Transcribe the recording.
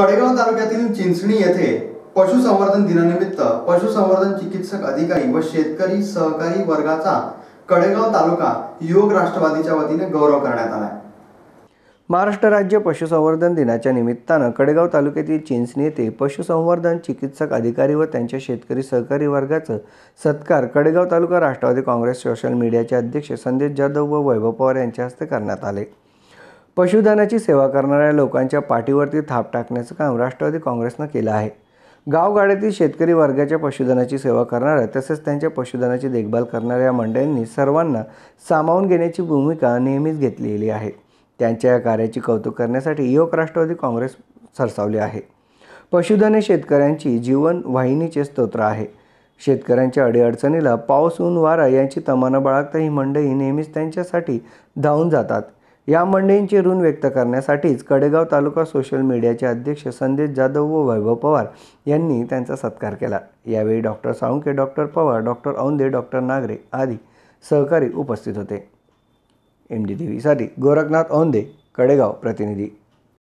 कडेगाव तालुक्यातील चिंचणी येथे पशुसंवर्धन दिनानिमित्त पशुसंवर्धन चिकित्सक अधिकारी व शेतकरी सहकारी वर्गाचा कडेगाव तालुका युवक राष्ट्रवादीच्या वतीने गौरव करण्यात आला महाराष्ट्र राज्य पशुसंवर्धन दिनाच्या निमित्तानं कडेगाव तालुक्यातील चिंचणी येथे पशुसंवर्धन चिकित्सक अधिकारी व त्यांच्या शेतकरी सहकारी वर्गाचं सत्कार कडेगाव तालुका राष्ट्रवादी काँग्रेस सोशल मीडियाचे अध्यक्ष संदेश जाधव व वैभव पवार यांच्या हस्ते करण्यात आले पशुधनाची सेवा करणाऱ्या लोकांच्या पाठीवरती थाप टाकण्याचं काम राष्ट्रवादी काँग्रेसनं केलं आहे गावगाड्यातील शेतकरी वर्गाच्या पशुधनाची सेवा करणाऱ्या तसेच त्यांच्या पशुधनाची देखभाल करणाऱ्या मंडळींनी सर्वांना सामावून घेण्याची भूमिका नेहमीच घेतलेली आहे त्यांच्या या कार्याची कौतुक करण्यासाठी युवक राष्ट्रवादी काँग्रेस सरसावली आहे पशुधन हे शेतकऱ्यांची जीवन वाहिनीचे स्तोत्र आहे शेतकऱ्यांच्या अडीअडचणीला पाऊस ऊन वारा यांची तमाना बाळगता ही मंडळी नेहमीच त्यांच्यासाठी धावून जातात या मंडळींची ऋण व्यक्त करण्यासाठीच कडेगाव तालुका सोशल मीडियाचे अध्यक्ष संदेश जाधव व वैभव पवार यांनी त्यांचा सत्कार केला यावेळी doctor Salunke doctor Pawar doctor Aunde doctor Nagare आदी सहकारी उपस्थित होते एम डी टी गोरखनाथ औंदे कडेगाव प्रतिनिधी